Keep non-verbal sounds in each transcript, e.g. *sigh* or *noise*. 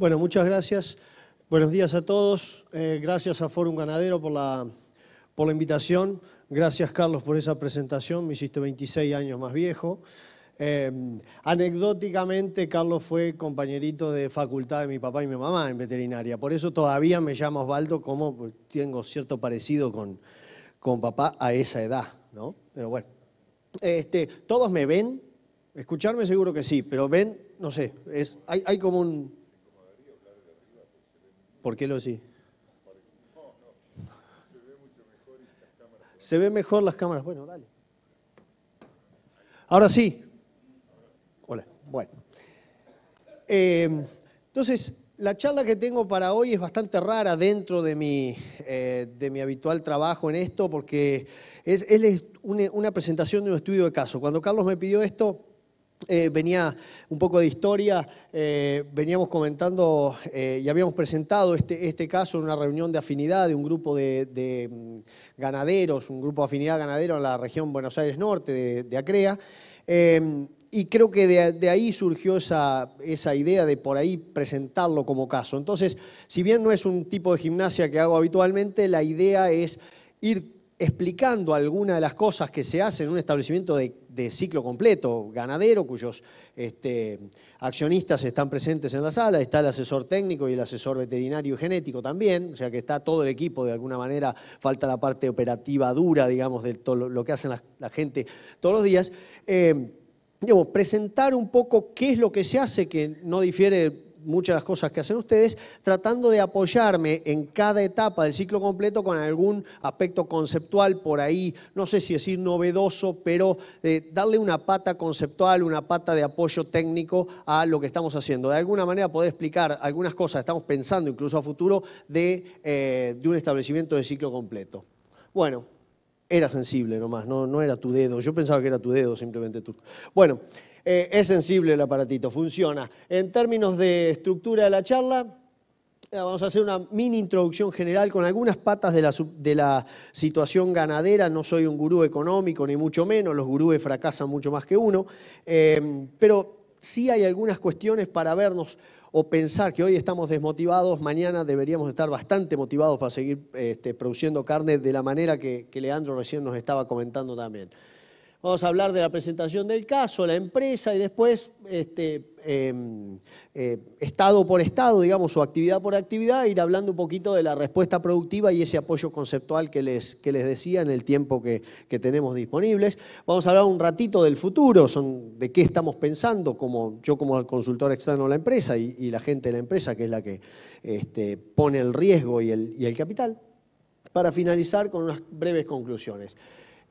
Bueno, muchas gracias. Buenos días a todos. Eh, gracias a Forum Ganadero por la, invitación. Gracias, Carlos, por esa presentación. Me hiciste 26 años más viejo. Eh, anecdóticamente, Carlos fue compañerito de facultad de mi papá y mi mamá en veterinaria. Por eso todavía me llamo Osvaldo, como tengo cierto parecido con, con papá a esa edad, ¿no? Pero bueno. Este, ¿Todos me ven? Escucharme seguro que sí, pero ven, no sé, es, hay como un, ¿Por qué lo sí? Se ve mejor las cámaras. Bueno, dale. Ahora sí. Hola. Bueno. Eh, entonces, la charla que tengo para hoy es bastante rara dentro de mi, eh, de mi habitual trabajo en esto, porque es, es una presentación de un estudio de caso. Cuando Carlos me pidió esto, eh, venía un poco de historia, eh, veníamos comentando eh, y habíamos presentado este, este, caso en una reunión de afinidad de un grupo de, mm, ganaderos, un grupo de afinidad ganadero en la región Buenos Aires Norte de, Acrea. Em, y creo que de, ahí surgió esa, idea de por ahí presentarlo como caso. Entonces, si bien no es un tipo de gimnasia que hago habitualmente, la idea es ir explicando algunas de las cosas que se hacen en un establecimiento de, ciclo completo, ganadero, cuyos este, accionistas están presentes en la sala, está el asesor técnico y el asesor veterinario y genético también, o sea que está todo el equipo de alguna manera, falta la parte operativa dura, digamos, de todo lo que hacen la, gente todos los días. Eh, presentar un poco qué es lo que se hace que no difiere muchas de las cosas que hacen ustedes, tratando de apoyarme en cada etapa del ciclo completo con algún aspecto conceptual por ahí, no sé si decir novedoso, pero eh, darle una pata conceptual, una pata de apoyo técnico a lo que estamos haciendo. De alguna manera poder explicar algunas cosas, estamos pensando incluso a futuro, de, eh, de un establecimiento de ciclo completo. Bueno, era sensible nomás, no, no era tu dedo, yo pensaba que era tu dedo simplemente tú. Bueno. Eh, es sensible el aparatito, funciona. En términos de estructura de la charla, eh, Vamos a hacer una mini introducción general con algunas patas de la, situación ganadera. No soy un gurú económico, ni mucho menos. Los gurúes fracasan mucho más que uno. Eh, pero sí hay algunas cuestiones para vernos o pensar que hoy estamos desmotivados, mañana deberíamos estar bastante motivados para seguir este, produciendo carne de la manera que, que Leandro recién nos estaba comentando también. Vamos a hablar de la presentación del caso, la empresa y después, este, em, eh, estado por estado, digamos, o actividad por actividad, ir hablando un poquito de la respuesta productiva y ese apoyo conceptual que les, que les decía en el tiempo que, tenemos disponibles. Vamos a hablar un ratito del futuro, de qué estamos pensando, como yo como consultor externo de la empresa y, la gente de la empresa, que es la que este, pone el riesgo y y el capital, para finalizar con unas breves conclusiones.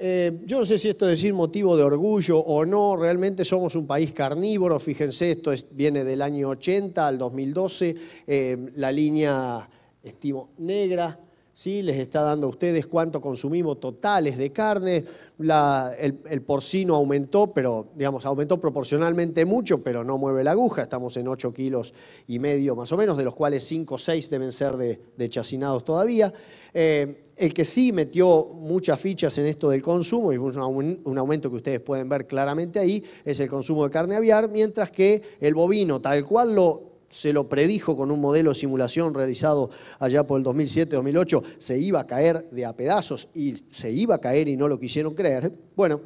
Eh, yo no sé si esto es decir motivo de orgullo o no, realmente somos un país carnívoro, fíjense, esto viene del año 80 al 2012, eh, la línea, estimo, negra, ¿sí? les está dando a ustedes cuánto consumimos totales de carne, el, porcino aumentó, pero digamos, aumentó proporcionalmente mucho, pero no mueve la aguja, estamos en 8 kilos y medio más o menos, de los cuales 5 o 6 deben ser de, chacinados todavía. Eh, el que sí metió muchas fichas en esto del consumo, y un aumento que ustedes pueden ver claramente ahí, es el consumo de carne aviar, mientras que el bovino, tal cual lo se lo predijo con un modelo de simulación realizado allá por el 2007-2008, se iba a caer de a pedazos y se iba a caer y no lo quisieron creer. Bueno,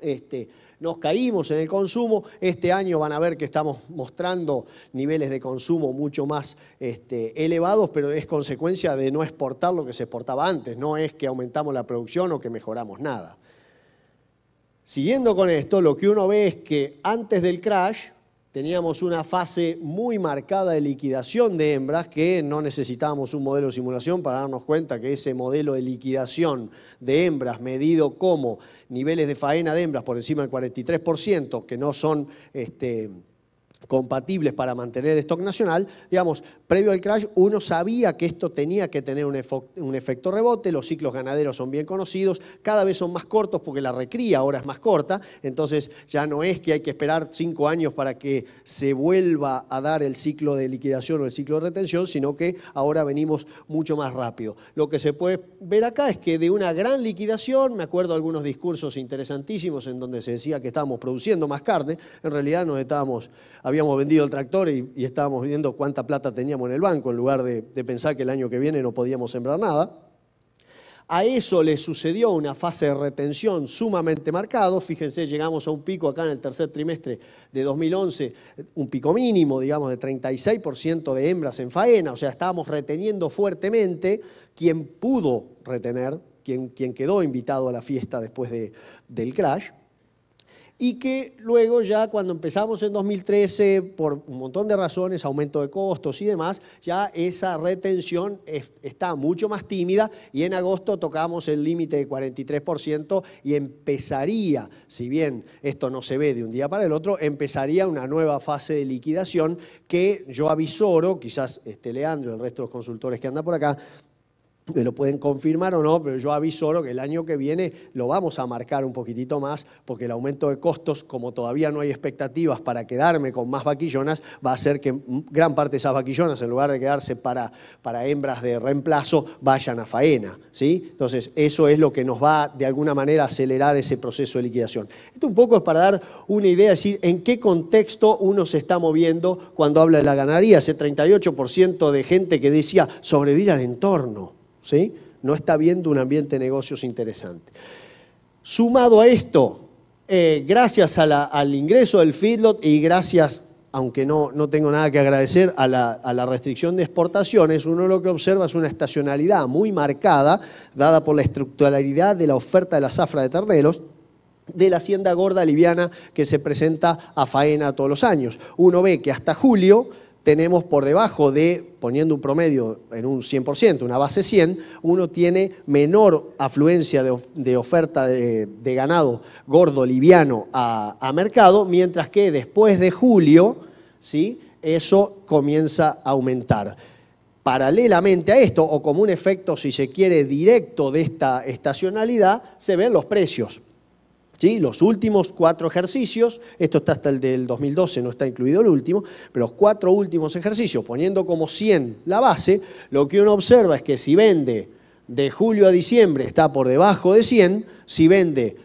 este, nos caímos en el consumo. Este año van a ver que estamos mostrando niveles de consumo mucho más este, elevados, pero es consecuencia de no exportar lo que se exportaba antes, no es que aumentamos la producción o que mejoramos nada. Siguiendo con esto, lo que uno ve es que antes del crash teníamos una fase muy marcada de liquidación de hembras que no necesitábamos un modelo de simulación para darnos cuenta que ese modelo de liquidación de hembras medido como niveles de faena de hembras por encima del 43%, que no son este, compatibles para mantener el stock nacional, digamos, Previo al crash, uno sabía que esto tenía que tener un, efecto rebote, los ciclos ganaderos son bien conocidos, cada vez son más cortos porque la recría ahora es más corta, entonces ya no es que hay que esperar cinco años para que se vuelva a dar el ciclo de liquidación o el ciclo de retención, sino que ahora venimos mucho más rápido. Lo que se puede ver acá es que de una gran liquidación, me acuerdo algunos discursos interesantísimos en donde se decía que estábamos produciendo más carne, en realidad nos estábamos, habíamos vendido el tractor y estábamos viendo cuánta plata teníamos en el banco, en lugar de, pensar que el año que viene no podíamos sembrar nada. A eso le sucedió una fase de retención sumamente marcada. Fíjense, llegamos a un pico acá en el tercer trimestre de 2011, un pico mínimo, digamos, de 36% de hembras en faena. O sea, estábamos reteniendo fuertemente quien pudo retener, quien, quien quedó invitado a la fiesta después de, del crash y que luego ya cuando empezamos en 2013, por un montón de razones, aumento de costos y demás, ya esa retención está mucho más tímida y en agosto tocamos el límite de 43% y empezaría, si bien esto no se ve de un día para el otro, empezaría una nueva fase de liquidación que yo avisoro, quizás este Leandro, el resto de los consultores que andan por acá, me lo pueden confirmar o no, pero yo aviso que el año que viene lo vamos a marcar un poquitito más, porque el aumento de costos, como todavía no hay expectativas para quedarme con más vaquillonas, va a hacer que gran parte de esas vaquillonas, en lugar de quedarse para, para hembras de reemplazo, vayan a faena. ¿sí? Entonces, eso es lo que nos va, de alguna manera, a acelerar ese proceso de liquidación. Esto un poco es para dar una idea, es decir, en qué contexto uno se está moviendo cuando habla de la ganadería. Ese 38% de gente que decía sobrevivir al entorno. No está viendo un ambiente de negocios interesante. Sumado a esto, eh, gracias al ingreso del feedlot y gracias, aunque no, tengo nada que agradecer, a la, a la restricción de exportaciones, uno lo que observa es una estacionalidad muy marcada, dada por la estructuralidad de la oferta de la zafra de terneros, de la hacienda gorda liviana que se presenta a faena todos los años. Uno ve que hasta julio tenemos por debajo de, poniendo un promedio en un 100%, una base 100, uno tiene menor afluencia de, oferta de, ganado gordo, liviano a, mercado, mientras que después de julio, ¿sí? eso comienza a aumentar. Paralelamente a esto, o como un efecto, si se quiere, directo de esta estacionalidad, se ven los precios los últimos cuatro ejercicios, esto está hasta el del 2012, no está incluido el último, pero los cuatro últimos ejercicios, poniendo como 100 la base, lo que uno observa es que si vende de julio a diciembre está por debajo de 100, si vende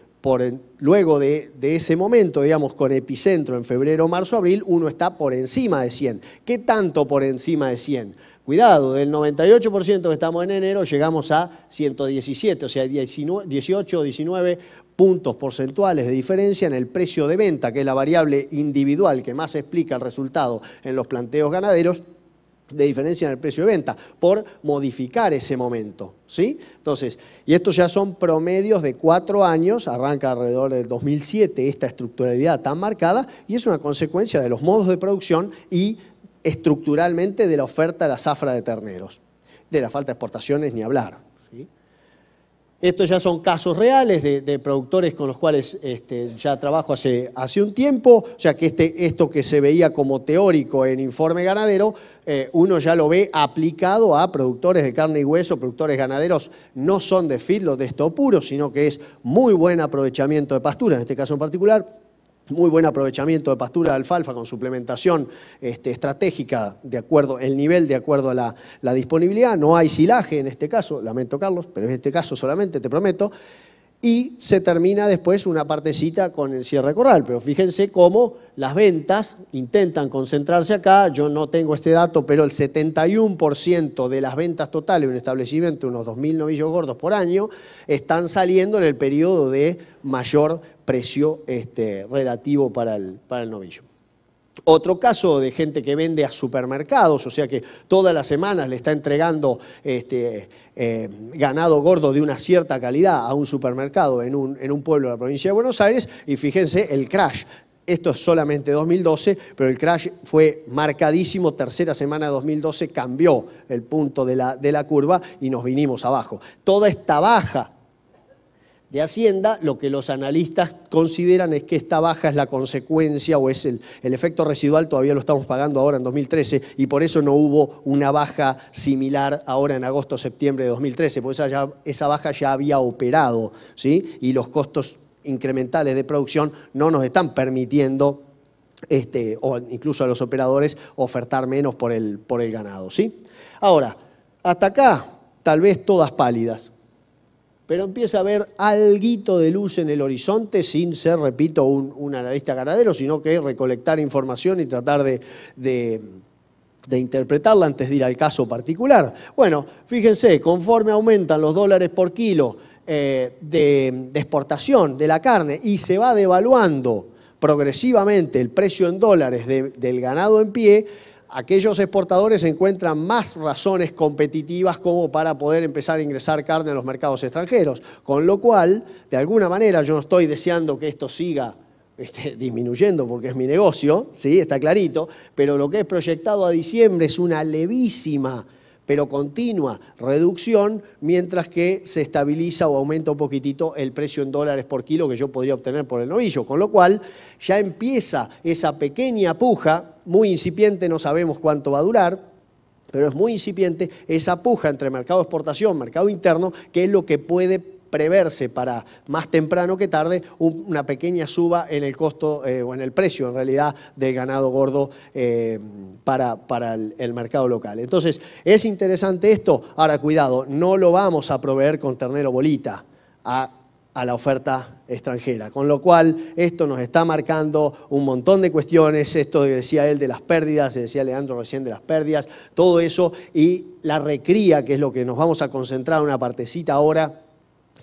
luego de, ese momento, digamos, con epicentro en febrero, marzo, abril, uno está por encima de 100. ¿Qué tanto por encima de 100? Cuidado, del 98% que estamos en enero llegamos a 117, o sea, 18 19 puntos porcentuales de diferencia en el precio de venta, que es la variable individual que más explica el resultado en los planteos ganaderos, de diferencia en el precio de venta, por modificar ese momento. ¿sí? Entonces, y estos ya son promedios de cuatro años, arranca alrededor del 2007 esta estructuralidad tan marcada, y es una consecuencia de los modos de producción y estructuralmente de la oferta de la zafra de terneros. De la falta de exportaciones ni hablar. ¿sí? Estos ya son casos reales de, productores con los cuales este, ya trabajo hace, hace un tiempo, o sea que este, esto que se veía como teórico en informe ganadero, eh, uno ya lo ve aplicado a productores de carne y hueso, productores ganaderos, no son de filo de esto puro, sino que es muy buen aprovechamiento de pastura, en este caso en particular, muy buen aprovechamiento de pastura de alfalfa con suplementación este, estratégica de acuerdo el nivel de acuerdo a la, disponibilidad no hay silaje en este caso lamento Carlos pero en este caso solamente te prometo y se termina después una partecita con el cierre corral pero fíjense cómo las ventas intentan concentrarse acá yo no tengo este dato pero el 71% de las ventas totales de un establecimiento unos 2.000 novillos gordos por año están saliendo en el periodo de mayor precio este, relativo para el, novillo. Otro caso de gente que vende a supermercados, o sea que todas las semanas le está entregando este, eh, ganado gordo de una cierta calidad a un supermercado en un, pueblo de la provincia de Buenos Aires y fíjense el crash esto es solamente 2012, pero el crash fue marcadísimo, tercera semana de 2012 cambió el punto de la curva y nos vinimos abajo. Toda esta baja de Hacienda, lo que los analistas consideran es que esta baja es la consecuencia o es el, efecto residual, todavía lo estamos pagando ahora en 2013, y por eso no hubo una baja similar ahora en agosto, septiembre de 2013, porque esa, baja ya había operado, ¿sí? y los costos incrementales de producción no nos están permitiendo, este, o incluso a los operadores, ofertar menos por el, por el ganado. ¿sí? Ahora, hasta acá, tal vez todas pálidas pero empieza a haber alguito de luz en el horizonte sin ser, repito, un, analista ganadero, sino que recolectar información y tratar de, interpretarla antes de ir al caso particular. Bueno, fíjense, conforme aumentan los dólares por kilo eh, de, exportación de la carne y se va devaluando progresivamente el precio en dólares del ganado en pie, aquellos exportadores encuentran más razones competitivas como para poder empezar a ingresar carne a los mercados extranjeros. Con lo cual, de alguna manera, yo no estoy deseando que esto siga este, *laughs* disminuyendo porque es mi negocio, ¿sí? está clarito, pero lo que es proyectado a diciembre es una levísima pero continua reducción, mientras que se estabiliza o aumenta un poquitito el precio en dólares por kilo que yo podría obtener por el novillo. Con lo cual ya empieza esa pequeña puja, muy incipiente, no sabemos cuánto va a durar, pero es muy incipiente esa puja entre mercado de exportación, mercado interno, que es lo que puede preverse para más temprano que tarde una pequeña suba en el costo eh, o en el precio en realidad del ganado gordo eh, para, para el, mercado local. Entonces, es interesante esto. Ahora, cuidado, no lo vamos a proveer con ternero bolita. A, la oferta extranjera. Con lo cual, esto nos está marcando un montón de cuestiones, esto decía él de las pérdidas, decía Leandro recién de las pérdidas, todo eso y la recría, que es lo que nos vamos a concentrar una partecita ahora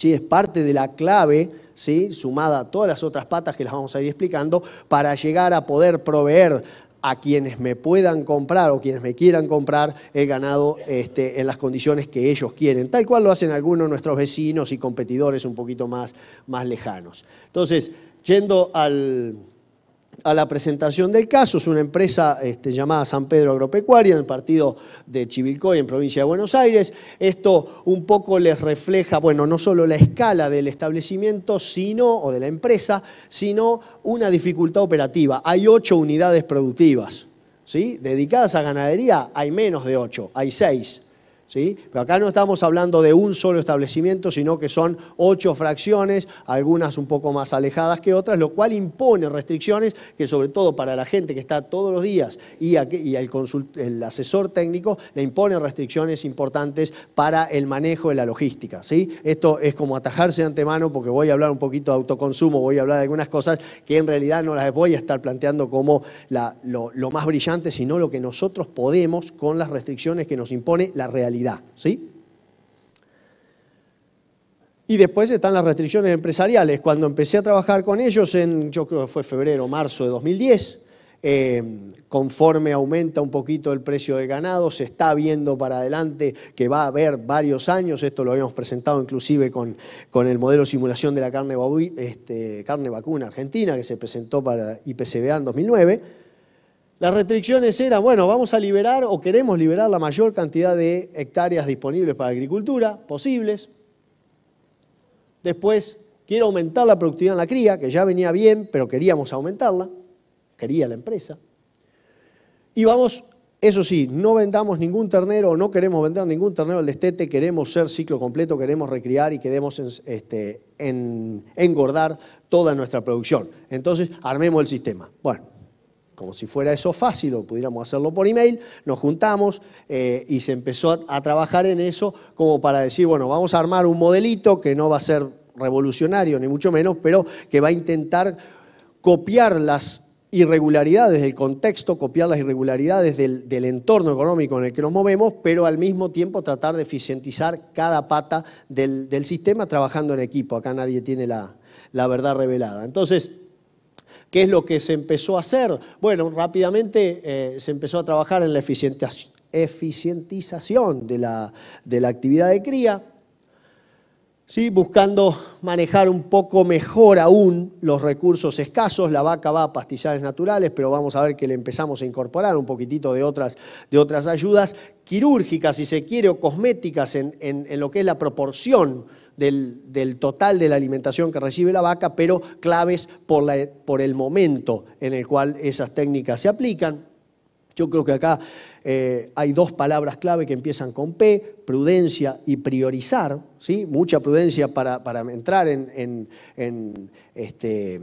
¿sí? es parte de la clave, ¿sí? sumada a todas las otras patas que las vamos a ir explicando, para llegar a poder proveer a quienes me puedan comprar o quienes me quieran comprar el ganado este, en las condiciones que ellos quieren, tal cual lo hacen algunos de nuestros vecinos y competidores un poquito más, más lejanos. Entonces, yendo al, a la presentación del caso. Es una empresa este, llamada San Pedro Agropecuaria, en el partido de Chivilcoy, en provincia de Buenos Aires. Esto un poco les refleja, bueno, no solo la escala del establecimiento, sino, o de la empresa, sino una dificultad operativa. Hay ocho unidades productivas, ¿sí? Dedicadas a ganadería hay menos de ocho, hay seis. ¿Sí? Pero acá no estamos hablando de un solo establecimiento, sino que son ocho fracciones, algunas un poco más alejadas que otras, lo cual impone restricciones que sobre todo para la gente que está todos los días y, el, asesor técnico le impone restricciones importantes para el manejo de la logística. ¿sí? Esto es como atajarse de antemano porque voy a hablar un poquito de autoconsumo, voy a hablar de algunas cosas que en realidad no las voy a estar planteando como lo más brillante, sino lo que nosotros podemos con las restricciones que nos impone la realidad y después están las restricciones empresariales. Cuando empecé a trabajar con ellos, en, yo creo que fue febrero, marzo de 2010, eh, conforme aumenta un poquito el precio de ganado, se está viendo para adelante que va a haber varios años, esto lo habíamos presentado inclusive con, con el modelo simulación de la carne, este, carne vacuna argentina que se presentó para IPCBA en 2009, las restricciones eran, bueno, vamos a liberar o queremos liberar la mayor cantidad de hectáreas disponibles para agricultura posibles. Después, quiero aumentar la productividad en la cría, que ya venía bien, pero queríamos aumentarla, quería la empresa. Y vamos, eso sí, no vendamos ningún ternero, no queremos vender ningún ternero al destete, queremos ser ciclo completo, queremos recriar y queremos este, engordar toda nuestra producción. Entonces, armemos el sistema. Bueno como si fuera eso fácil, o pudiéramos hacerlo por email, nos juntamos eh, y se empezó a, trabajar en eso como para decir, bueno, vamos a armar un modelito que no va a ser revolucionario, ni mucho menos, pero que va a intentar copiar las irregularidades del contexto, copiar las irregularidades del, entorno económico en el que nos movemos, pero al mismo tiempo tratar de eficientizar cada pata del, sistema trabajando en equipo. Acá nadie tiene la, la verdad revelada. Entonces, ¿Qué es lo que se empezó a hacer? Bueno, rápidamente eh, se empezó a trabajar en la eficientización de la, de la actividad de cría, ¿Sí? buscando manejar un poco mejor aún los recursos escasos. La vaca va a pastizales naturales, pero vamos a ver que le empezamos a incorporar un poquitito de otras, de otras ayudas quirúrgicas, si se quiere, o cosméticas en lo que es la proporción del, total de la alimentación que recibe la vaca, pero claves por, el momento en el cual esas técnicas se aplican. Yo creo que acá eh, hay dos palabras clave que empiezan con P, prudencia y priorizar, ¿sí? mucha prudencia para, entrar en, en este,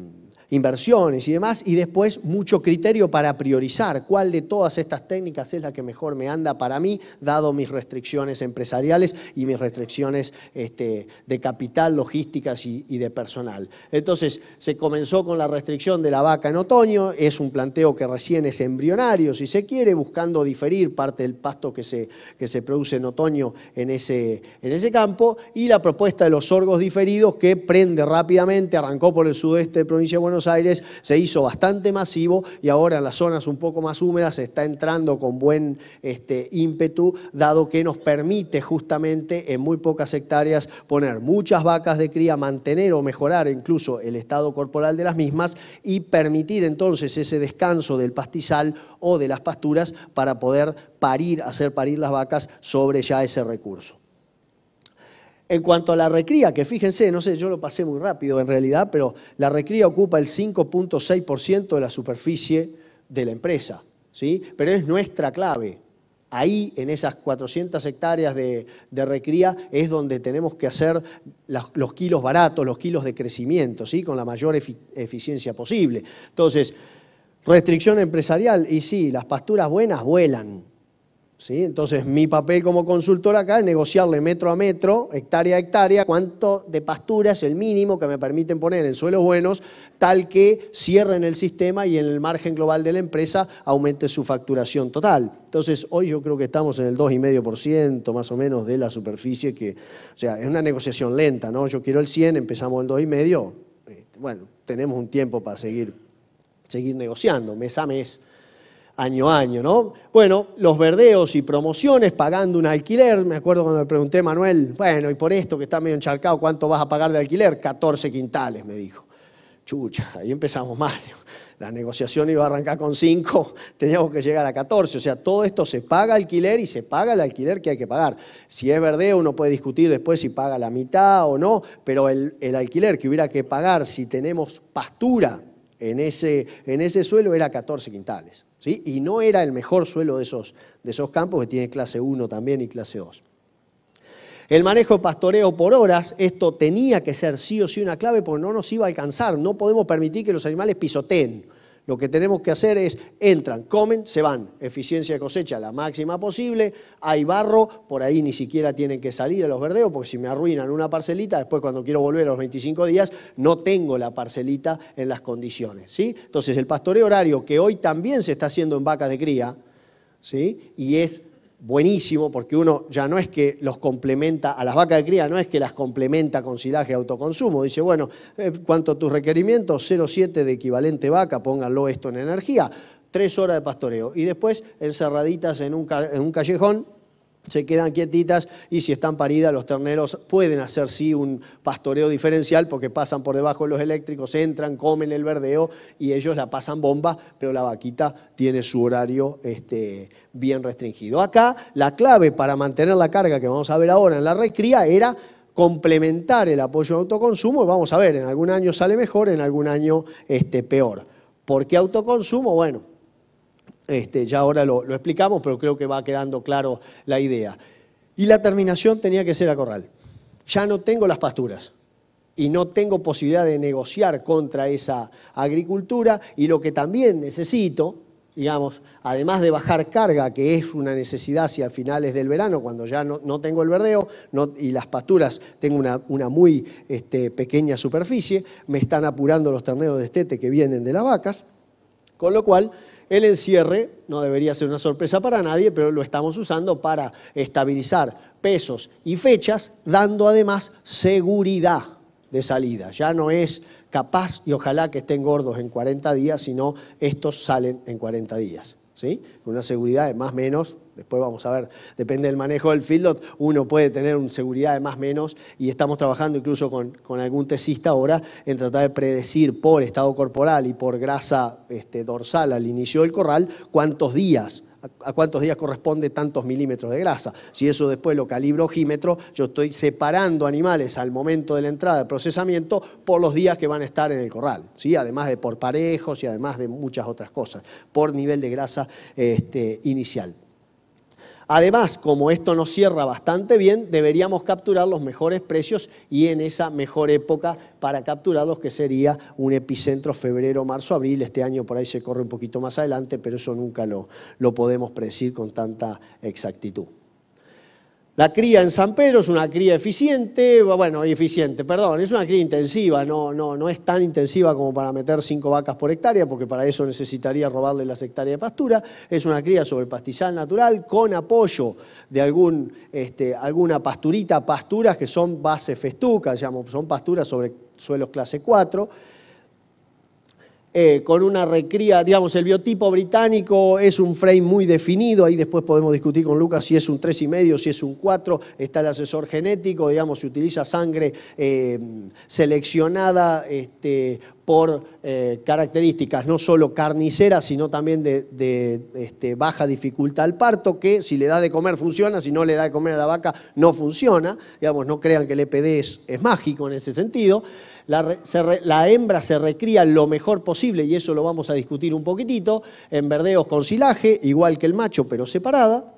inversiones y demás, y después mucho criterio para priorizar cuál de todas estas técnicas es la que mejor me anda para mí, dado mis restricciones empresariales y mis restricciones este, de capital, logísticas y, de personal. Entonces, se comenzó con la restricción de la vaca en otoño, es un planteo que recién es embrionario, si se quiere, buscando diferir parte del pasto que se, que se produce en otoño en ese, en ese campo, y la propuesta de los sorgos diferidos que prende rápidamente, arrancó por el sudeste de provincia de Buenos Aires se hizo bastante masivo y ahora en las zonas un poco más húmedas está entrando con buen este, ímpetu, dado que nos permite justamente en muy pocas hectáreas poner muchas vacas de cría, mantener o mejorar incluso el estado corporal de las mismas y permitir entonces ese descanso del pastizal o de las pasturas para poder parir, hacer parir las vacas sobre ya ese recurso. En cuanto a la recría, que fíjense, no sé, yo lo pasé muy rápido en realidad, pero la recría ocupa el 5.6% de la superficie de la empresa, ¿sí? Pero es nuestra clave. Ahí, en esas 400 hectáreas de, recría, es donde tenemos que hacer los, kilos baratos, los kilos de crecimiento, ¿sí? Con la mayor eficiencia posible. Entonces, restricción empresarial, y sí, las pasturas buenas vuelan, entonces, mi papel como consultor acá es negociarle metro a metro, hectárea a hectárea, cuánto de pastura es el mínimo que me permiten poner en suelos buenos, tal que cierren el sistema y en el margen global de la empresa aumente su facturación total. Entonces, hoy yo creo que estamos en el 2,5% más o menos de la superficie, que, o sea, es una negociación lenta, ¿no? Yo quiero el 100, empezamos el 2,5, este, bueno, tenemos un tiempo para seguir, seguir negociando mes a mes año a año, ¿no? Bueno, los verdeos y promociones, pagando un alquiler, me acuerdo cuando le pregunté a Manuel, bueno, y por esto que está medio encharcado, ¿cuánto vas a pagar de alquiler? 14 quintales, me dijo. Chucha, ahí empezamos mal. La negociación iba a arrancar con 5, *laughs* teníamos que llegar a 14. O sea, todo esto se paga alquiler y se paga el alquiler que hay que pagar. Si es verdeo, uno puede discutir después si paga la mitad o no, pero el, alquiler que hubiera que pagar si tenemos pastura en ese, en ese suelo era 14 quintales. Y no era el mejor suelo de esos, de esos campos, que tiene clase 1 también y clase 2. El manejo pastoreo por horas, esto tenía que ser sí o sí una clave porque no nos iba a alcanzar, no podemos permitir que los animales pisoteen. Lo que tenemos que hacer es, entran, comen, se van. Eficiencia de cosecha la máxima posible. Hay barro, por ahí ni siquiera tienen que salir a los verdeos, porque si me arruinan una parcelita, después cuando quiero volver a los 25 días, no tengo la parcelita en las condiciones. ¿sí? Entonces el pastoreo horario, que hoy también se está haciendo en vacas de cría, ¿sí? y es buenísimo, porque uno ya no es que los complementa, a las vacas de cría no es que las complementa con silaje autoconsumo, dice, bueno, eh, cuanto tus requerimientos, 0,7 de equivalente vaca, pónganlo esto en energía, tres horas de pastoreo, y después encerraditas en un callejón se quedan quietitas y si están paridas los terneros pueden hacer sí un pastoreo diferencial porque pasan por debajo de los eléctricos, entran, comen el verdeo y ellos la pasan bomba, pero la vaquita tiene su horario este, bien restringido. Acá la clave para mantener la carga que vamos a ver ahora en la recría era complementar el apoyo de autoconsumo y vamos a ver, en algún año sale mejor, en algún año este, peor. ¿Por qué autoconsumo? Bueno, este, ya ahora lo, explicamos, pero creo que va quedando claro la idea. Y la terminación tenía que ser a corral. Ya no tengo las pasturas y no tengo posibilidad de negociar contra esa agricultura y lo que también necesito, digamos, además de bajar carga, que es una necesidad hacia finales del verano, cuando ya no, tengo el verdeo y las pasturas, tengo una, muy este, pequeña superficie, me están apurando los terneros de estete que vienen de las vacas, con lo cual el encierre no debería ser una sorpresa para nadie, pero lo estamos usando para estabilizar pesos y fechas, dando además seguridad de salida. Ya no es capaz y ojalá que estén gordos en 40 días, sino estos salen en 40 días. Con una seguridad de más menos, después vamos a ver, depende del manejo del fieldot, uno puede tener una seguridad de más menos y estamos trabajando incluso con, algún tesista ahora en tratar de predecir por estado corporal y por grasa este, dorsal al inicio del corral cuántos días a cuántos días corresponde tantos milímetros de grasa. Si eso después lo calibro ojímetro, yo estoy separando animales al momento de la entrada de procesamiento por los días que van a estar en el corral, ¿sí? además de por parejos y además de muchas otras cosas, por nivel de grasa este, inicial. Además, como esto nos cierra bastante bien, deberíamos capturar los mejores precios y en esa mejor época para capturarlos, que sería un epicentro febrero, marzo, abril. Este año por ahí se corre un poquito más adelante, pero eso nunca lo, podemos predecir con tanta exactitud. La cría en San Pedro es una cría eficiente, bueno, eficiente, perdón, es una cría intensiva, no, no, no es tan intensiva como para meter cinco vacas por hectárea, porque para eso necesitaría robarle las hectáreas de pastura. Es una cría sobre pastizal natural con apoyo de algún, este, alguna pasturita, pasturas que son bases festucas, son pasturas sobre suelos clase 4 eh, con una recría, digamos, el biotipo británico es un frame muy definido, ahí después podemos discutir con Lucas si es un 3,5, si es un 4, está el asesor genético, digamos, se utiliza sangre eh, seleccionada este, por eh, características no solo carniceras, sino también de, este, baja dificultad al parto, que si le da de comer funciona, si no le da de comer a la vaca no funciona, digamos, no crean que el EPD es mágico en ese sentido. La, hembra se recría lo mejor posible, y eso lo vamos a discutir un poquitito, en verdeos con silaje, igual que el macho, pero separada.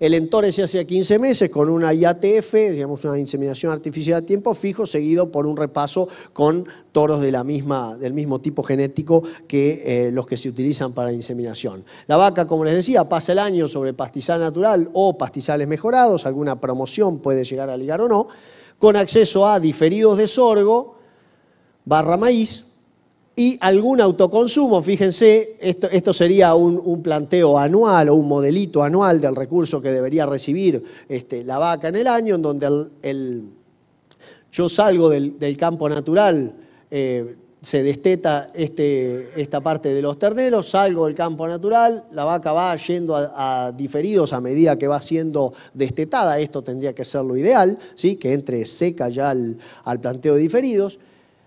El entore se hace a 15 meses con una IATF, digamos una inseminación artificial a tiempo fijo, seguido por un repaso con toros de la misma, del mismo tipo genético que eh, los que se utilizan para la inseminación. La vaca, como les decía, pasa el año sobre pastizal natural o pastizales mejorados, alguna promoción puede llegar a ligar o no con acceso a diferidos de sorgo, barra maíz, y algún autoconsumo. Fíjense, esto, sería un, planteo anual o un modelito anual del recurso que debería recibir este, la vaca en el año, en donde el, yo salgo del, campo natural. Eh, se desteta este, esta parte de los terneros, salgo del campo natural, la vaca va yendo a, diferidos a medida que va siendo destetada, esto tendría que ser lo ideal, ¿sí? que entre seca ya al, planteo de diferidos.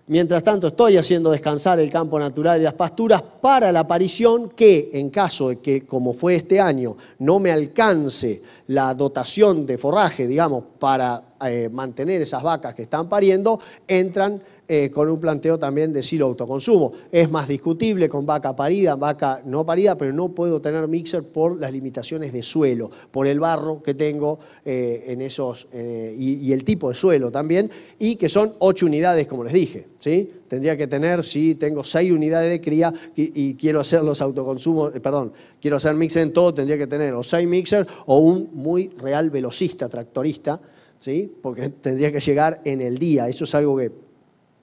Mientras tanto estoy haciendo descansar el campo natural y las pasturas para la aparición que, en caso de que, como fue este año, no me alcance la dotación de forraje, digamos, para eh, mantener esas vacas que están pariendo, entran eh, con un planteo también de silo autoconsumo. Es más discutible con vaca parida, vaca no parida, pero no puedo tener mixer por las limitaciones de suelo, por el barro que tengo eh, en esos eh, y, el tipo de suelo también, y que son ocho unidades, como les dije. ¿sí? Tendría que tener, si tengo seis unidades de cría y, quiero hacer los autoconsumos, perdón, quiero hacer mixer en todo, tendría que tener o seis mixer o un muy real velocista, tractorista, ¿sí? porque tendría que llegar en el día. Eso es algo que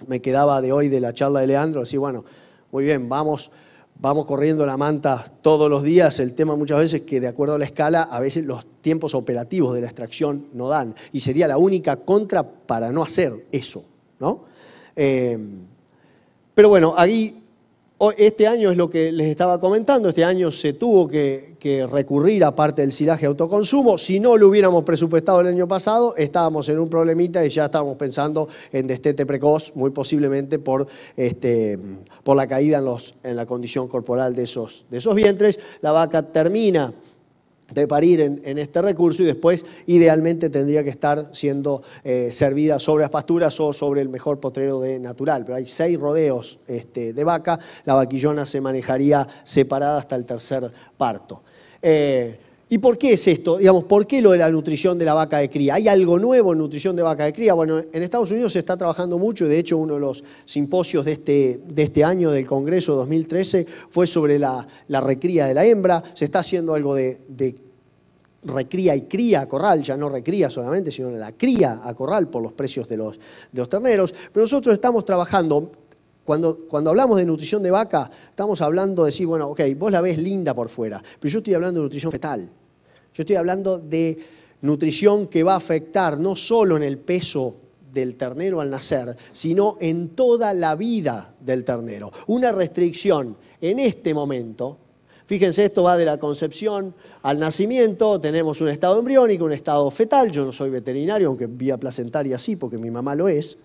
me quedaba de hoy de la charla de Leandro, así bueno, muy bien, vamos, vamos corriendo la manta todos los días. El tema muchas veces es que de acuerdo a la escala, a veces los tiempos operativos de la extracción no dan. Y sería la única contra para no hacer eso, ¿no? Eh, pero bueno, ahí este año es lo que les estaba comentando, este año se tuvo que, recurrir a parte del silaje autoconsumo. Si no lo hubiéramos presupuestado el año pasado, estábamos en un problemita y ya estábamos pensando en destete precoz, muy posiblemente por, este, por la caída en, los, en la condición corporal de esos, de esos vientres. La vaca termina de parir en, este recurso y después idealmente tendría que estar siendo eh, servida sobre las pasturas o sobre el mejor potrero de natural. Pero hay seis rodeos este, de vaca, la vaquillona se manejaría separada hasta el tercer parto. Eh, ¿Y por qué es esto? Digamos, ¿por qué lo de la nutrición de la vaca de cría? ¿Hay algo nuevo en nutrición de vaca de cría? Bueno, en Estados Unidos se está trabajando mucho, de hecho uno de los simposios de este, de este año del Congreso 2013 fue sobre la, recría de la hembra, se está haciendo algo de, recría y cría a corral, ya no recría solamente, sino la cría a corral por los precios de los, de los terneros. Pero nosotros estamos trabajando, cuando, cuando hablamos de nutrición de vaca, estamos hablando de decir, bueno, ok, vos la ves linda por fuera, pero yo estoy hablando de nutrición fetal. Yo estoy hablando de nutrición que va a afectar no solo en el peso del ternero al nacer, sino en toda la vida del ternero. Una restricción en este momento, fíjense, esto va de la concepción al nacimiento, tenemos un estado embriónico, un estado fetal, yo no soy veterinario, aunque vía placentaria sí, porque mi mamá lo es,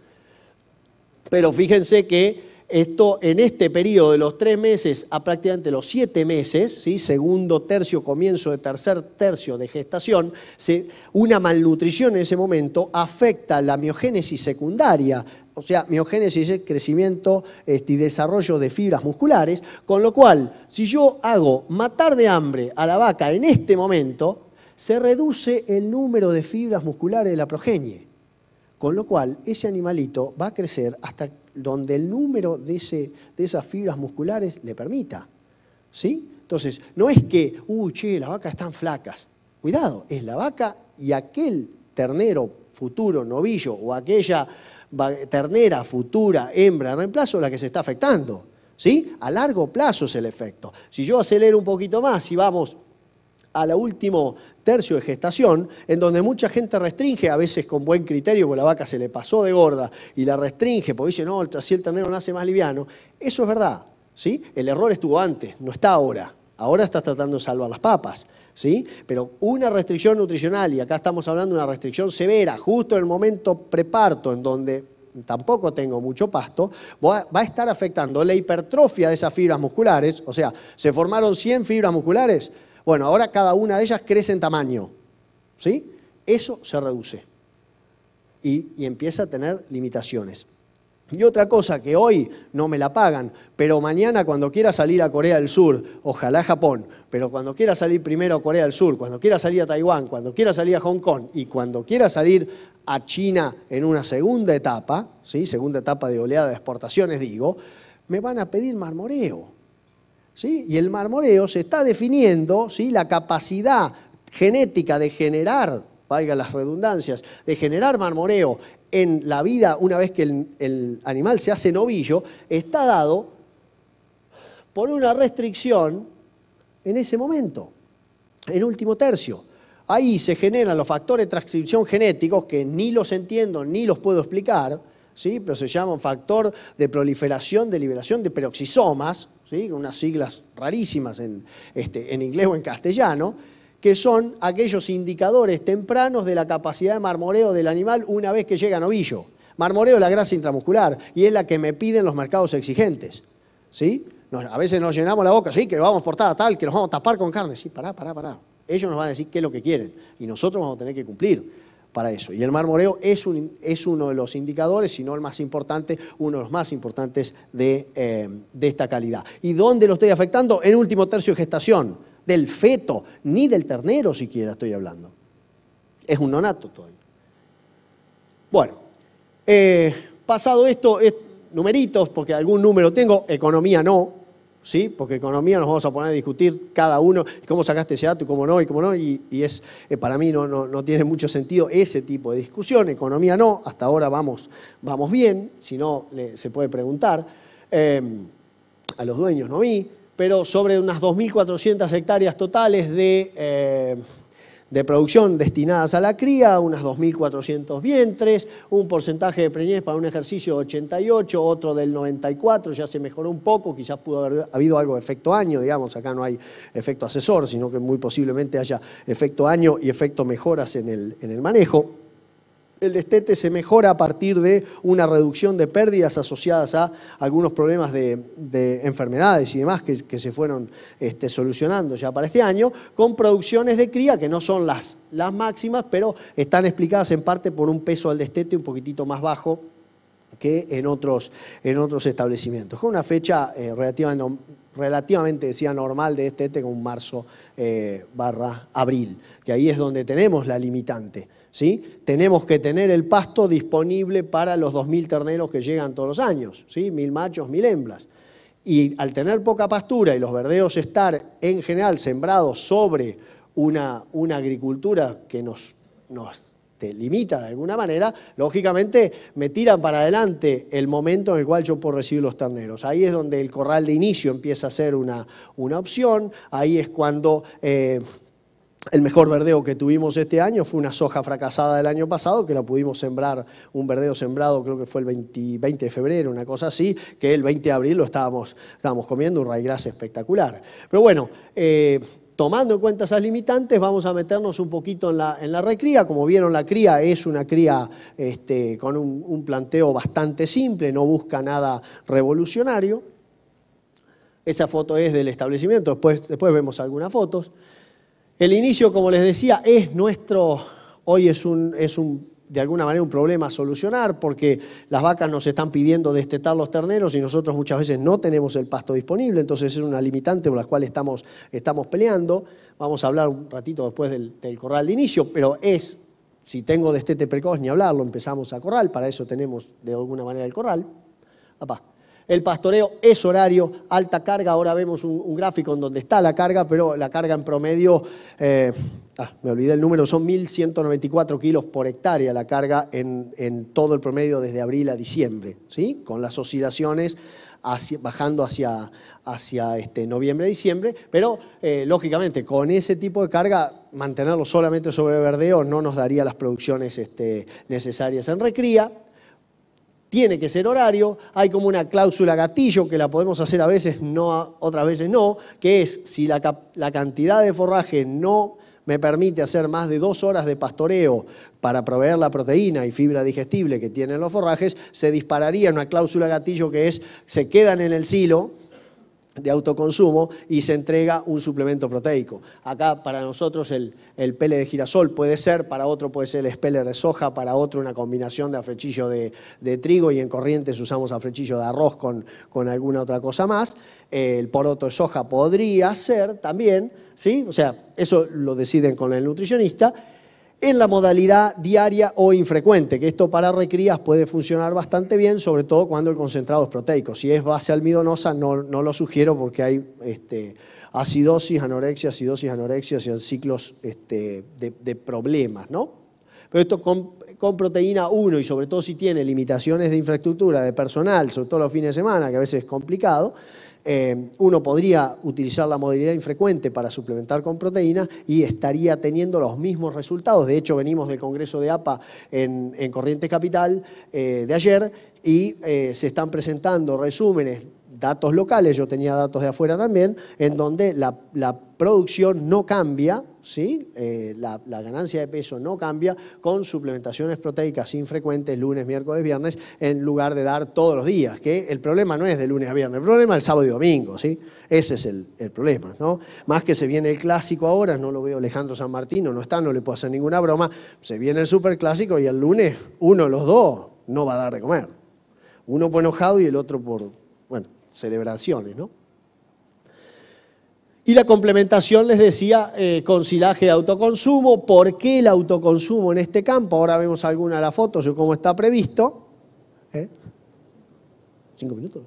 pero fíjense que esto en este periodo de los tres meses a prácticamente los siete meses, segundo tercio, comienzo de tercer tercio de gestación, si una malnutrición en ese momento afecta la miogénesis secundaria, o sea, miogénesis es crecimiento este, y desarrollo de fibras musculares, con lo cual, si yo hago matar de hambre a la vaca en este momento, se reduce el número de fibras musculares de la progenie, con lo cual ese animalito va a crecer hasta donde el número de, esas fibras musculares le permita. ¿Sí? Entonces, no es que, uy, uh, che, las vacas están flacas. Cuidado, es la vaca y aquel ternero futuro novillo o aquella ternera futura hembra de reemplazo la que se está afectando. ¿Sí? A largo plazo es el efecto. Si yo acelero un poquito más, y vamos a la último tercio de gestación, en donde mucha gente restringe, a veces con buen criterio, porque la vaca se le pasó de gorda y la restringe, porque dice, no, si el ternero nace más liviano. Eso es verdad, ¿sí? El error estuvo antes, no está ahora. Ahora estás tratando de salvar las papas, ¿sí? Pero una restricción nutricional, y acá estamos hablando de una restricción severa, justo en el momento preparto, en donde tampoco tengo mucho pasto, va a estar afectando la hipertrofia de esas fibras musculares, o sea, se formaron 100 fibras musculares, bueno, ahora cada una de ellas crece en tamaño. ¿Sí? Eso se reduce y, empieza a tener limitaciones. Y otra cosa que hoy no me la pagan, pero mañana cuando quiera salir a Corea del Sur, ojalá Japón, pero cuando quiera salir primero a Corea del Sur, cuando quiera salir a Taiwán, cuando quiera salir a Hong Kong y cuando quiera salir a China en una segunda etapa, ¿sí? segunda etapa de oleada de exportaciones digo, me van a pedir marmoreo. Y el marmoreo se está definiendo la capacidad genética de generar, valga las redundancias, de generar marmoreo en la vida una vez que el, el animal se hace novillo, está dado por una restricción en ese momento, en último tercio. Ahí se generan los factores de transcripción genéticos que ni los entiendo ni los puedo explicar, ¿sí? pero se llama un factor de proliferación de liberación de peroxisomas, unas siglas rarísimas este, en, inglés o en castellano, que son aquellos indicadores tempranos de la capacidad de marmoreo del animal una vez que llega a novillo. Marmoreo es la grasa intramuscular y es la que me piden los mercados exigentes. ¿sí? a veces nos llenamos la boca, sí, que lo vamos a portar a tal, que nos vamos a tapar con carne. Sí, pará, pará, pará. Ellos nos van a decir qué es lo que quieren y nosotros vamos a tener que cumplir para eso. Y el marmoreo es, un, es uno de los indicadores, si no el más importante, uno de los más importantes eh, de, esta calidad. ¿Y dónde lo estoy afectando? En último tercio de gestación, del feto, ni del ternero siquiera estoy hablando. Es un nonato todavía. Bueno, eh, pasado esto, es, numeritos, porque algún número tengo, economía no, porque economía nos vamos a poner a discutir cada uno, cómo sacaste ese dato y cómo no, y cómo no, y, es, eh, para mí no, tiene mucho sentido ese tipo de discusión, economía no, hasta ahora vamos, vamos bien, si no se puede preguntar, em, a los dueños no vi, pero sobre unas 2.400 hectáreas totales de... Eh, de producción destinadas a la cría, unas 2.400 vientres, un porcentaje de preñez para un ejercicio 88, otro del 94, ya se mejoró un poco, quizás pudo haber habido algo de efecto año, digamos, acá no hay efecto asesor, sino que muy posiblemente haya efecto año y efecto mejoras en el, en el manejo el destete se mejora a partir de una reducción de pérdidas asociadas a algunos problemas de, enfermedades y demás que, se fueron este, solucionando ya para este año, con producciones de cría que no son las, máximas, pero están explicadas en parte por un peso al destete un poquitito más bajo que en otros, en otros establecimientos, con una fecha eh, relativamente, decía, normal de destete este marzo eh, barra abril, que ahí es donde tenemos la limitante. ¿sí? Tenemos que tener el pasto disponible para los 2.000 terneros que llegan todos los años, ¿sí? 1.000 machos, 1.000 hembras. Y al tener poca pastura y los verdeos estar en general sembrados sobre una, una agricultura que nos, nos limita de alguna manera, lógicamente me tiran para adelante el momento en el cual yo puedo recibir los terneros. Ahí es donde el corral de inicio empieza a ser una, una opción, ahí es cuando eh, el mejor verdeo que tuvimos este año fue una soja fracasada del año pasado, que la pudimos sembrar, un verdeo sembrado creo que fue el 20, de febrero, una cosa así, que el 20 de abril lo estábamos, comiendo, un raigras espectacular. Pero bueno, eh, tomando en cuenta esas limitantes, vamos a meternos un poquito en la, recría. Como vieron, la cría es una cría este, con un, un planteo bastante simple, no busca nada revolucionario. Esa foto es del establecimiento, después, después vemos algunas fotos. El inicio, como les decía, es nuestro, hoy es un, es un, de alguna manera un problema a solucionar porque las vacas nos están pidiendo destetar los terneros y nosotros muchas veces no tenemos el pasto disponible, entonces es una limitante por la cual estamos, estamos peleando. Vamos a hablar un ratito después del, corral de inicio, pero es, si tengo destete precoz, ni hablarlo, empezamos a corral, para eso tenemos de alguna manera el corral. Apá. El pastoreo es horario, alta carga. Ahora vemos un, gráfico en donde está la carga, pero la carga en promedio, eh, ah, me olvidé el número, son 1.194 kilos por hectárea la carga en, todo el promedio desde abril a diciembre, ¿sí? con las oscilaciones bajando hacia, este, noviembre, diciembre, pero eh, lógicamente con ese tipo de carga mantenerlo solamente sobre verdeo no nos daría las producciones este, necesarias en recría tiene que ser horario, hay como una cláusula gatillo que la podemos hacer a veces, no, otras veces no, que es si la, la cantidad de forraje no me permite hacer más de dos horas de pastoreo para proveer la proteína y fibra digestible que tienen los forrajes, se dispararía una cláusula gatillo que es se quedan en el silo de autoconsumo y se entrega un suplemento proteico. Acá para nosotros el, pele de girasol puede ser, para otro puede ser el espele de soja, para otro una combinación de afrechillo de, trigo y en corrientes usamos afrechillo de arroz con, con alguna otra cosa más. El poroto de soja podría ser también, ¿sí? O sea, eso lo deciden con el nutricionista en la modalidad diaria o infrecuente, que esto para recrías puede funcionar bastante bien, sobre todo cuando el concentrado es proteico. Si es base almidonosa, no, lo sugiero porque hay este, acidosis, anorexia, acidosis, anorexia, ciclos este, de, de, problemas, Pero esto con, con proteína 1 y sobre todo si tiene limitaciones de infraestructura, de personal, sobre todo los fines de semana, que a veces es complicado, eh, uno podría utilizar la modalidad infrecuente para suplementar con proteína y estaría teniendo los mismos resultados. De hecho, venimos del Congreso de APA en, Corriente Capital eh, de ayer y eh, se están presentando resúmenes datos locales, yo tenía datos de afuera también, en donde la producción no cambia ¿sí? Eh, la, ganancia de peso no cambia con suplementaciones proteicas infrecuentes lunes, miércoles, viernes, en lugar de dar todos los días, que el problema no es de lunes a viernes, el problema es el sábado y domingo, ¿sí? Ese es el, problema, ¿no? Más que se viene el clásico ahora, no lo veo Alejandro San Martín, no está, no le puedo hacer ninguna broma, se viene el superclásico y el lunes uno de los dos no va a dar de comer. Uno por enojado y el otro por, bueno, celebraciones, ¿no? Y la complementación, les decía, eh, con silaje de autoconsumo. ¿Por qué el autoconsumo en este campo? Ahora vemos alguna de las fotos o cómo está previsto. ¿Eh? ¿Cinco minutos?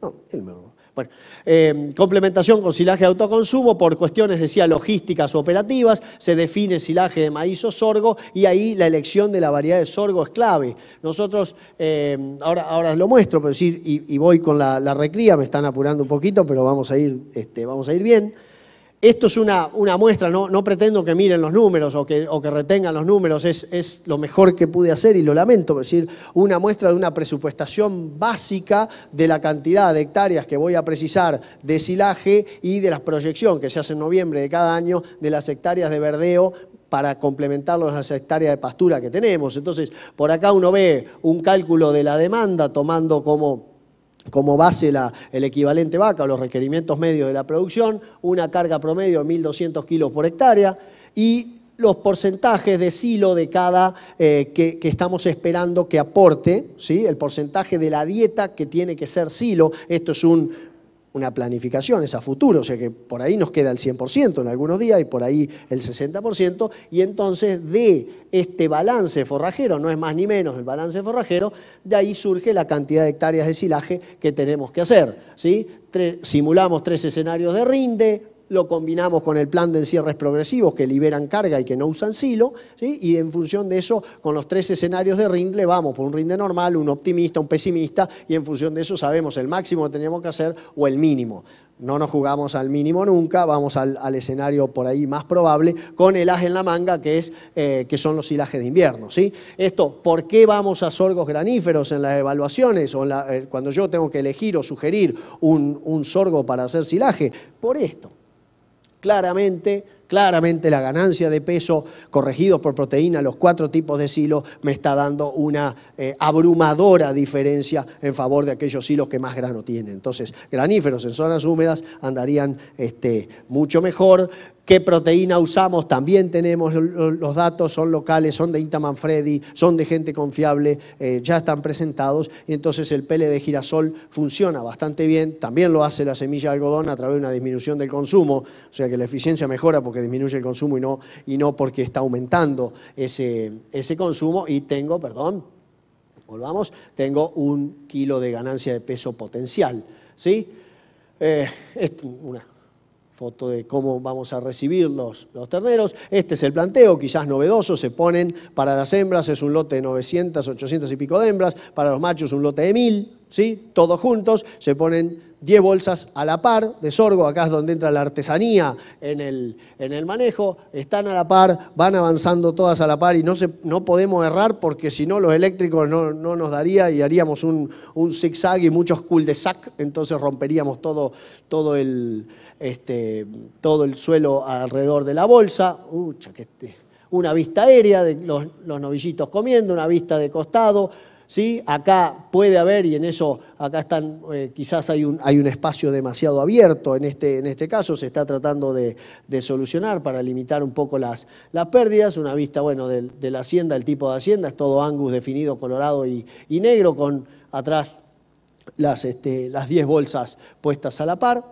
No, el mejor bueno, em, complementación con silaje de autoconsumo por cuestiones, decía, logísticas o operativas, se define silaje de maíz o sorgo y ahí la elección de la variedad de sorgo es clave. Nosotros, em, ahora, ahora lo muestro, pero y, voy con la, recría, me están apurando un poquito, pero vamos a ir, este, vamos a ir bien. Esto es una, una muestra, no, no, pretendo que miren los números o que, o que retengan los números, es, es, lo mejor que pude hacer y lo lamento, es decir, una muestra de una presupuestación básica de la cantidad de hectáreas que voy a precisar de silaje y de la proyección que se hace en noviembre de cada año de las hectáreas de verdeo para complementar las hectáreas de pastura que tenemos. Entonces, por acá uno ve un cálculo de la demanda tomando como como base el equivalente vaca o los requerimientos medios de la producción, una carga promedio de 1.200 kilos por hectárea y los porcentajes de silo de cada eh, que, estamos esperando que aporte, ¿sí? el porcentaje de la dieta que tiene que ser silo. Esto es un, una planificación, es a futuro, o sea que por ahí nos queda el 100% en algunos días y por ahí el 60%, y entonces de este balance forrajero, no es más ni menos el balance forrajero, de ahí surge la cantidad de hectáreas de silaje que tenemos que hacer. ¿sí? simulamos tres escenarios de rinde, lo combinamos con el plan de encierres progresivos que liberan carga y que no usan silo, y en función de eso, con los tres escenarios de rinde, le vamos por un rinde normal, un optimista, un pesimista, y en función de eso sabemos el máximo que tenemos que hacer o el mínimo. No nos jugamos al mínimo nunca, vamos al, escenario por ahí más probable, con el as en la manga, que, es, eh, que son los silajes de invierno. ¿sí? Esto, ¿por qué vamos a sorgos graníferos en las evaluaciones o eh, cuando yo tengo que elegir o sugerir un sorgo para hacer silaje? Por esto claramente, claramente la ganancia de peso corregido por proteína, los cuatro tipos de silos, me está dando una eh, abrumadora diferencia en favor de aquellos silos que más grano tienen. Entonces, graníferos en zonas húmedas andarían este, mucho mejor, qué proteína usamos, también tenemos los datos, son locales, son de Inta Manfredi, son de gente confiable, eh, ya están presentados y entonces el pele de girasol funciona bastante bien, también lo hace la semilla de algodón a través de una disminución del consumo, o sea que la eficiencia mejora porque disminuye el consumo y no, y no porque está aumentando ese, ese consumo y tengo, perdón, volvamos, tengo un kilo de ganancia de peso potencial, ¿sí? Eh, es una foto de cómo vamos a recibir los, terneros. Este es el planteo, quizás novedoso, se ponen para las hembras, es un lote de 900, 800 y pico de hembras, para los machos un lote de 1000, ¿sí? todos juntos, se ponen 10 bolsas a la par de sorgo, acá es donde entra la artesanía en el, en el manejo, están a la par, van avanzando todas a la par y no, se, no podemos errar porque si no los eléctricos no, nos daría y haríamos un, un zigzag y muchos cul de sac entonces romperíamos todo, todo el, este, todo el suelo alrededor de la bolsa, este, una vista aérea de los, novillitos comiendo, una vista de costado. ¿sí? Acá puede haber, y en eso acá están, eh, quizás hay un, hay un, espacio demasiado abierto en este, en este caso, se está tratando de, solucionar para limitar un poco las, las pérdidas, una vista bueno, de, la hacienda, el tipo de hacienda, es todo angus definido, colorado y, negro, con atrás las 10 este, bolsas puestas a la par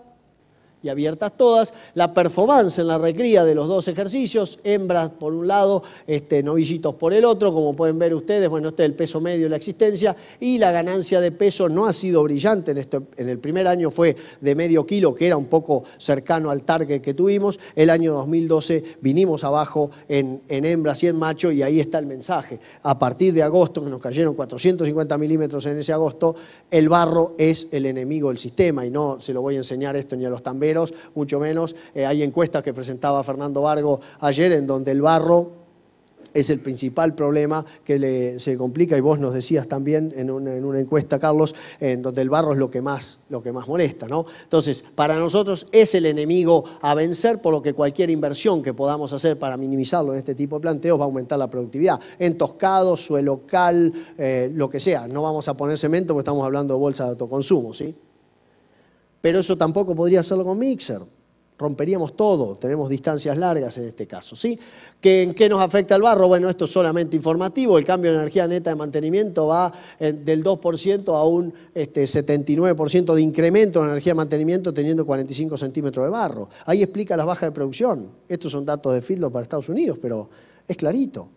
y abiertas todas, la performance en la recría de los dos ejercicios, hembras por un lado, este, novillitos por el otro, como pueden ver ustedes, bueno, este es el peso medio de la existencia y la ganancia de peso no ha sido brillante, en, este, en el primer año fue de medio kilo, que era un poco cercano al target que tuvimos, el año 2012 vinimos abajo en, en hembras y en macho y ahí está el mensaje, a partir de agosto, que nos cayeron 450 milímetros en ese agosto, el barro es el enemigo del sistema y no se lo voy a enseñar esto ni a los también mucho menos. Eh, hay encuestas que presentaba Fernando Vargo ayer en donde el barro es el principal problema que le, se complica y vos nos decías también en una, encuesta, Carlos, en donde el barro es lo que más, lo que más molesta. ¿no? Entonces, para nosotros es el enemigo a vencer, por lo que cualquier inversión que podamos hacer para minimizarlo en este tipo de planteos va a aumentar la productividad. Entoscado, suelo cal, eh, lo que sea. No vamos a poner cemento porque estamos hablando de bolsa de autoconsumo. ¿sí? pero eso tampoco podría hacerlo con Mixer. Romperíamos todo, tenemos distancias largas en este caso. ¿sí? ¿En qué nos afecta el barro? Bueno, esto es solamente informativo. El cambio de energía neta de mantenimiento va eh, del 2% a un 79% este, de incremento en energía de mantenimiento teniendo 45 centímetros de barro. Ahí explica las bajas de producción. Estos son datos de Fieldo para Estados Unidos, pero es clarito.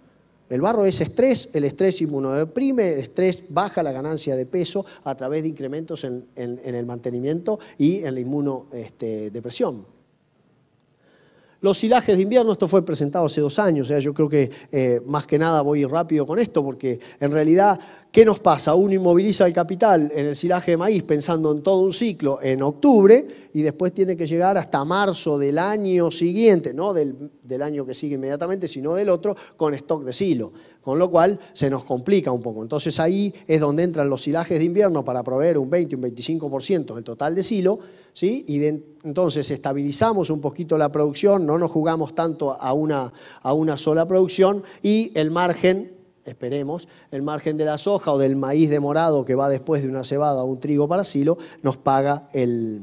El barro es estrés, el estrés inmunodeprime, el estrés baja la ganancia de peso a través de incrementos en, el mantenimiento y en la inmunodepresión. Los silajes de invierno, esto fue presentado hace dos años, o sea, yo creo que eh, más que nada voy rápido con esto, porque en realidad, ¿qué nos pasa? Uno inmoviliza el capital en el silaje de maíz pensando en todo un ciclo en octubre y después tiene que llegar hasta marzo del año siguiente, no del, del año que sigue inmediatamente, sino del otro, con stock de silo con lo cual se nos complica un poco. Entonces ahí es donde entran los silajes de invierno para proveer un 20, un 25% del total de silo ¿sí? y entonces estabilizamos un poquito la producción, no nos jugamos tanto a una, a una sola producción y el margen esperemos, el margen de la soja o del maíz de morado que va después de una cebada o un trigo para silo, nos paga el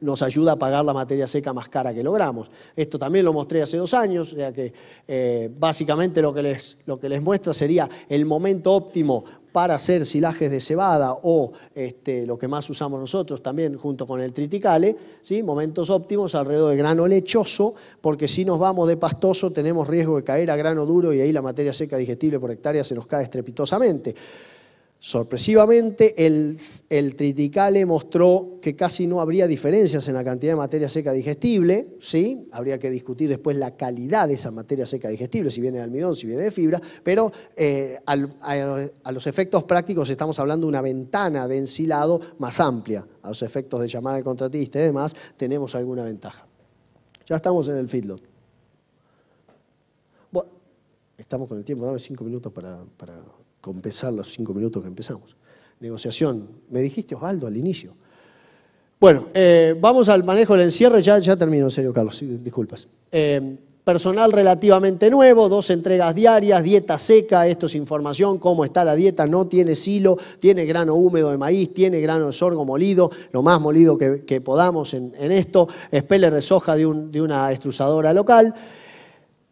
nos ayuda a pagar la materia seca más cara que logramos. Esto también lo mostré hace dos años, ya que eh, básicamente lo que, les, lo que les muestra sería el momento óptimo para hacer silajes de cebada o este, lo que más usamos nosotros también junto con el triticale, ¿sí? momentos óptimos alrededor de grano lechoso, porque si nos vamos de pastoso tenemos riesgo de caer a grano duro y ahí la materia seca digestible por hectárea se nos cae estrepitosamente. Sorpresivamente, el, triticale mostró que casi no habría diferencias en la cantidad de materia seca digestible, ¿sí? habría que discutir después la calidad de esa materia seca digestible, si viene de almidón, si viene de fibra, pero eh, a, los efectos prácticos estamos hablando de una ventana de ensilado más amplia. A los efectos de llamar al contratista y demás, tenemos alguna ventaja. Ya estamos en el feedlot. Bueno, estamos con el tiempo, dame cinco minutos para compensar los cinco minutos que empezamos. Negociación. Me dijiste, Osvaldo, al inicio. Bueno, eh, vamos al manejo del encierre. Ya, ya termino, serio, Carlos, disculpas. Eh, personal relativamente nuevo, dos entregas diarias, dieta seca, esto es información, cómo está la dieta, no tiene silo, tiene grano húmedo de maíz, tiene grano de sorgo molido, lo más molido que, podamos en, esto, eh, speller de soja de, una estruzadora local.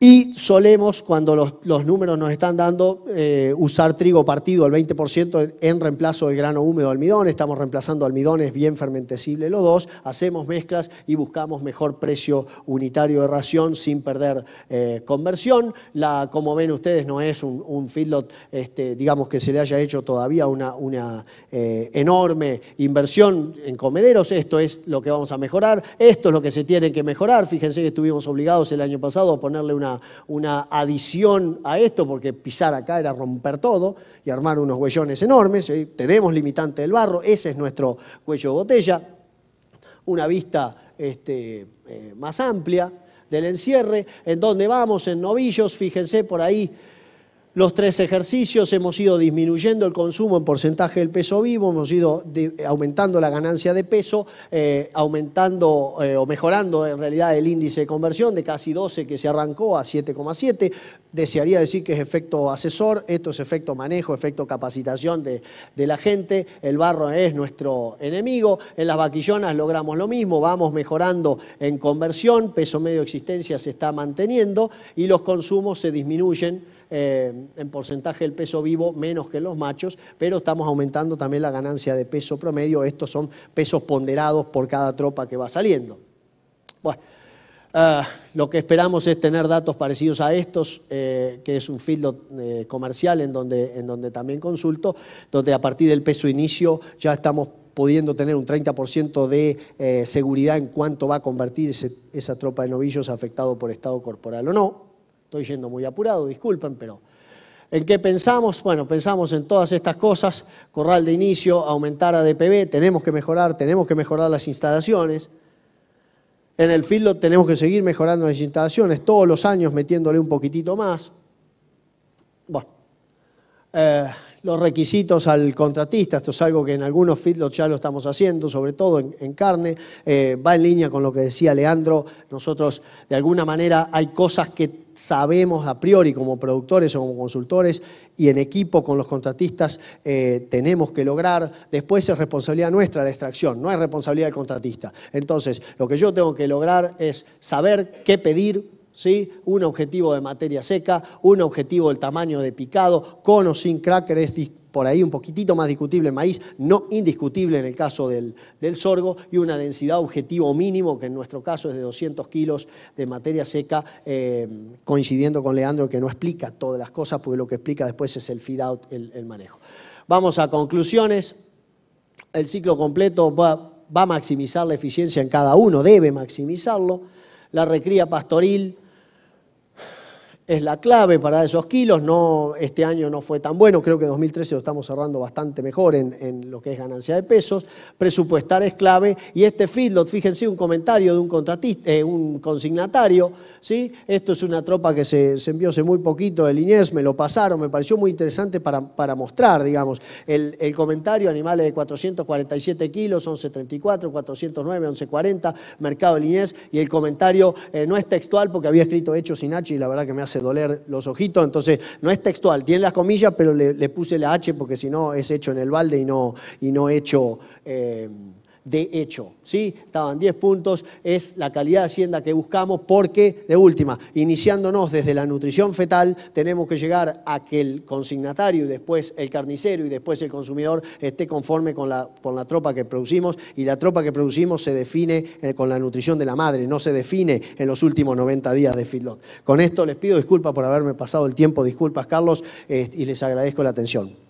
Y solemos, cuando los, números nos están dando, eh, usar trigo partido al 20% en reemplazo del grano húmedo almidón. Estamos reemplazando almidones bien fermentecibles los dos. Hacemos mezclas y buscamos mejor precio unitario de ración sin perder eh, conversión. La, como ven ustedes, no es un, un feedlot, este, digamos, que se le haya hecho todavía una, una eh, enorme inversión en comederos. Esto es lo que vamos a mejorar. Esto es lo que se tiene que mejorar. Fíjense que estuvimos obligados el año pasado a ponerle una una, adición a esto, porque pisar acá era romper todo y armar unos huellones enormes. ¿eh? Tenemos limitante del barro, ese es nuestro cuello de botella. Una vista este, eh, más amplia del encierre, en donde vamos en novillos, fíjense por ahí los tres ejercicios, hemos ido disminuyendo el consumo en porcentaje del peso vivo, hemos ido aumentando la ganancia de peso, eh, aumentando eh, o mejorando en realidad el índice de conversión de casi 12 que se arrancó a 7,7. Desearía decir que es efecto asesor, esto es efecto manejo, efecto capacitación de, de la gente, el barro es nuestro enemigo, en las vaquillonas logramos lo mismo, vamos mejorando en conversión, peso medio existencia se está manteniendo y los consumos se disminuyen eh, en porcentaje el peso vivo menos que los machos, pero estamos aumentando también la ganancia de peso promedio. Estos son pesos ponderados por cada tropa que va saliendo. Bueno, ah, lo que esperamos es tener datos parecidos a estos, eh, que es un filtro eh, comercial en donde, en donde también consulto, donde a partir del peso inicio ya estamos pudiendo tener un 30% de seguridad en cuánto va a convertir esa tropa de novillos afectado por estado corporal o no. Estoy yendo muy apurado, disculpen, pero ¿En qué pensamos? Bueno, pensamos en todas estas cosas, corral de inicio, aumentar ADPB, tenemos que mejorar, tenemos que mejorar las instalaciones. En el filtro tenemos que seguir mejorando las instalaciones, todos los años metiéndole un poquitito más. Bueno, eh, los requisitos al contratista. Esto es algo que en algunos feedlots ya lo estamos haciendo, sobre todo en, carne. Eh, va en línea con lo que decía Leandro. Nosotros, de alguna manera, hay cosas que sabemos a priori como productores o como consultores y en equipo con los contratistas eh, tenemos que lograr. Después es responsabilidad nuestra la extracción, no es responsabilidad del contratista. Entonces, lo que yo tengo que lograr es saber qué pedir, ¿sí? Un objetivo de materia seca, un objetivo del tamaño de picado, con o sin cracker es por ahí un poquitito más discutible el maíz, no indiscutible en el caso del, sorgo, y una densidad objetivo mínimo, que en nuestro caso es de 200 kilos de materia seca, eh, coincidiendo con Leandro que no explica todas las cosas, porque lo que explica después es el feed out, el, manejo. Vamos a conclusiones. El ciclo completo va a maximizar la eficiencia en cada uno, debe maximizarlo la recría pastoril, es la clave para esos kilos. No, este año no fue tan bueno, creo que 2013 lo estamos cerrando bastante mejor en, lo que es ganancia de pesos. Presupuestar es clave. Y este feedlot, fíjense, un comentario de un, contratista, eh, un consignatario. ¿sí? Esto es una tropa que se, envió hace muy poquito del Inés, me lo pasaron, me pareció muy interesante para, para mostrar, digamos, el, comentario, animales de 447 kilos, 11.34, 409, 11.40, mercado del Inés, y el comentario eh, no es textual porque había escrito hechos sin y la verdad que me hace doler los ojitos, entonces no es textual, tiene las comillas, pero le, puse la H porque si no es hecho en el balde y no, y no hecho... Eh, de hecho. ¿sí? Estaban 10 puntos, es la calidad de hacienda que buscamos porque, de última, iniciándonos desde la nutrición fetal, tenemos que llegar a que el consignatario y después el carnicero y después el consumidor esté conforme con la, con la tropa que producimos y la tropa que producimos se define eh, con la nutrición de la madre, no se define en los últimos 90 días de feedlot. Con esto les pido disculpas por haberme pasado el tiempo, disculpas Carlos, eh, y les agradezco la atención.